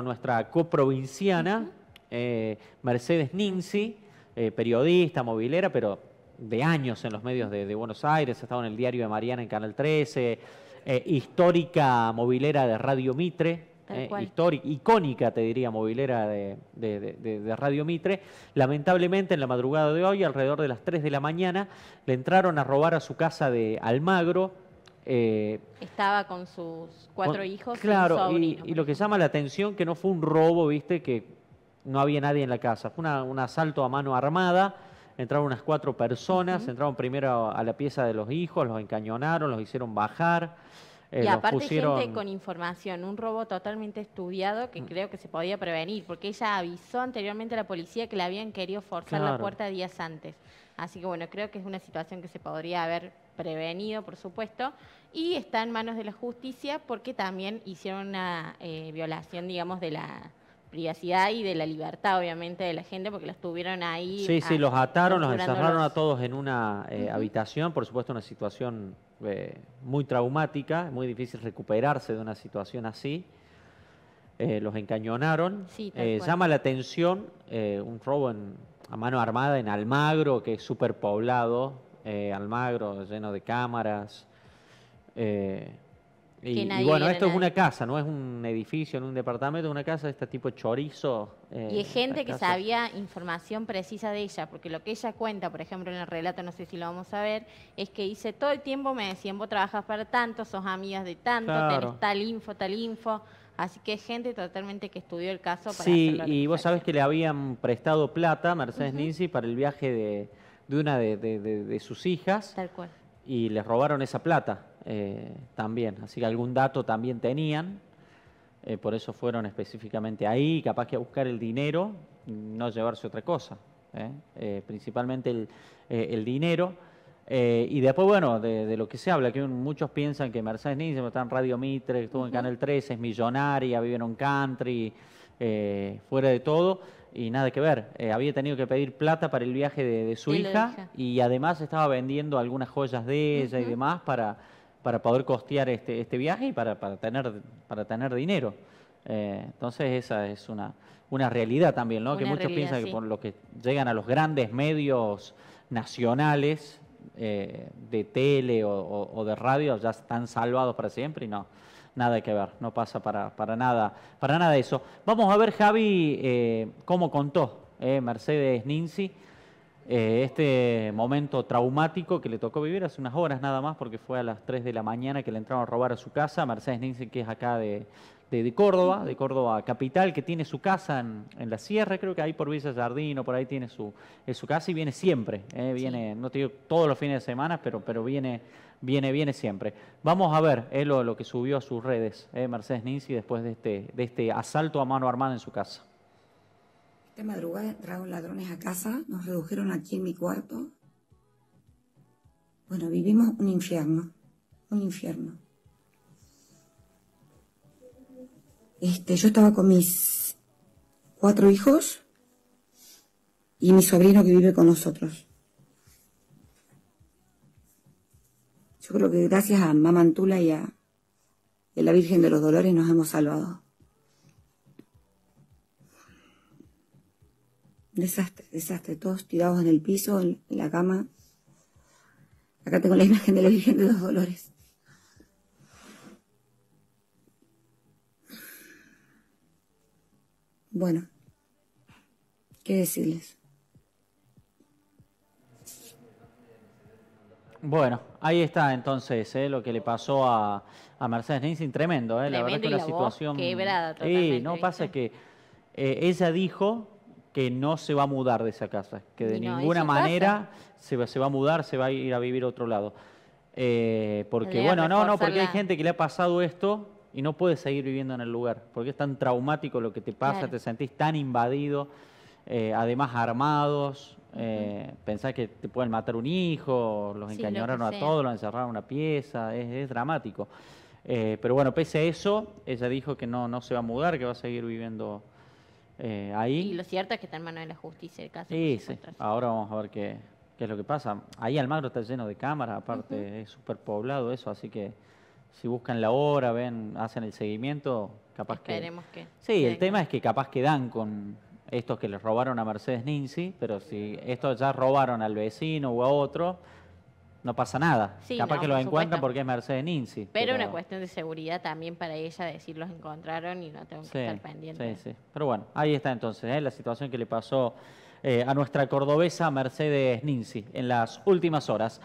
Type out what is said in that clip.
nuestra coprovinciana, eh, Mercedes Ninzi, eh, periodista, movilera, pero de años en los medios de, Buenos Aires, ha estado en el diario de Mariana en Canal 13, eh, histórica movilera de Radio Mitre, histórica, icónica, te diría, movilera de, de, Radio Mitre. Lamentablemente, en la madrugada de hoy, alrededor de las 3 de la mañana, le entraron a robar a su casa de Almagro, eh, Estaba con sus cuatro hijos. Claro, y, lo que llama la atención que no fue un robo, viste, que no había nadie en la casa, fue un asalto a mano armada. Entraron unas cuatro personas, entraron primero a la pieza de los hijos, los encañonaron, los hicieron bajar. Eh, y aparte gente con información, un robo totalmente estudiado que mm. creo que se podía prevenir, porque ella avisó anteriormente a la policía que la habían querido forzar la puerta días antes. Así que bueno, creo que es una situación que se podría haber prevenido, por supuesto, y está en manos de la justicia porque también hicieron una eh, violación, digamos, de la privacidad y de la libertad, obviamente, de la gente, porque los tuvieron ahí. Sí, sí, los ataron, los encerraron a todos en una eh, habitación, por supuesto, una situación eh, muy traumática, muy difícil recuperarse de una situación así. Eh, los encañonaron. Sí, llama la atención un robo en, a mano armada en Almagro, que es súper poblado, Almagro lleno de cámaras. Y, bueno, esto es una casa, no es un edificio, en un departamento, es una casa de este tipo chorizo. Eh, y es gente que sabía información precisa de ella, porque lo que ella cuenta, por ejemplo, en el relato, no sé si lo vamos a ver, es que dice, todo el tiempo me decían, vos trabajas para tanto, sos amigas de tanto, tenés tal info, tal info. Así que es gente totalmente que estudió el caso. Para sí, y vos sabés que le habían prestado plata a Mercedes Ninsi para el viaje de, una de sus hijas. Tal cual y les robaron esa plata eh, también. Así que algún dato también tenían, eh, por eso fueron específicamente ahí, capaz que a buscar el dinero, no llevarse otra cosa, ¿eh? principalmente el, dinero. y después, bueno, de, lo que se habla, que muchos piensan que Mercedes Ninja está en Radio Mitre, estuvo en Canal 13, es millonaria, vive en un country, eh, fuera de todo y nada que ver. Eh, había tenido que pedir plata para el viaje de, su hija y además estaba vendiendo algunas joyas de ella y demás para, para poder costear este, este viaje y para, tener, para tener dinero. Eh, entonces esa es una, realidad también, ¿no? que muchos piensan que por lo que llegan a los grandes medios nacionales de tele o de radio ya están salvados para siempre y no nada que ver, no pasa para, para nada, para nada eso. Vamos a ver, Javi, eh, cómo contó eh, Mercedes Ninzi eh, este momento traumático que le tocó vivir hace unas horas nada más, porque fue a las 3 de la mañana que le entraron a robar a su casa. Mercedes Ninzi, que es acá de, de, Córdoba, de Córdoba capital, que tiene su casa en, la sierra, creo que ahí por Villa Jardín o por ahí tiene su, su casa y viene siempre, eh, viene, no te digo todos los fines de semana, pero, pero viene, viene, viene siempre. Vamos a ver eh, lo, que subió a sus redes eh, Mercedes Ninzi después de este, de este asalto a mano armada en su casa. Esta madrugada entraron ladrones a casa, nos redujeron aquí en mi cuarto. Bueno, vivimos un infierno, un infierno. Este, yo estaba con mis cuatro hijos y mi sobrino que vive con nosotros. Yo creo que gracias a Mamantula y a, y la Virgen de los Dolores nos hemos salvado. Desastre, desastre, todos tirados en el piso, en la cama. Acá tengo la imagen de la Virgen de los Dolores. Bueno, ¿qué decirles? Bueno, ahí está entonces eh, lo que le pasó a, Mercedes Nielsen. tremendo, ¿eh? la verdad que la situación... no pasa que eh, ella dijo que no se va a mudar de esa casa, que de ninguna manera se va, se va, a mudar, se va a ir a vivir a otro lado. Eh, porque, bueno, no, no, porque hay gente que le ha pasado esto y no puedes seguir viviendo en el lugar, porque es tan traumático lo que te pasa, te sentís tan invadido, eh, además armados, eh, pensás que te pueden matar un hijo, los encañonaron a todos, los encerraron en una pieza, es, dramático. Eh, pero bueno, pese a eso, ella dijo que no, no se va a mudar, que va a seguir viviendo eh, ahí. Y lo cierto es que está en manos de la justicia el caso. Sí, sí. Ahora vamos a ver qué, qué, es lo que pasa. Ahí Almagro está lleno de cámaras, aparte es súper poblado eso, así que si buscan la hora, ven, hacen el seguimiento, capaz Esperemos que... sí, el tema es que capaz que dan con estos que les robaron a Mercedes Ninzi, pero si estos ya robaron al vecino o a otro, no pasa nada. capaz que los encuentran porque es Mercedes Ninzi. Pero, una cuestión de seguridad también para ella decir los encontraron y no tengo que estar pendiente. Sí, sí. Pero bueno, ahí está entonces ¿eh? la situación que le pasó eh, a nuestra cordobesa Mercedes Ninzi en las últimas horas.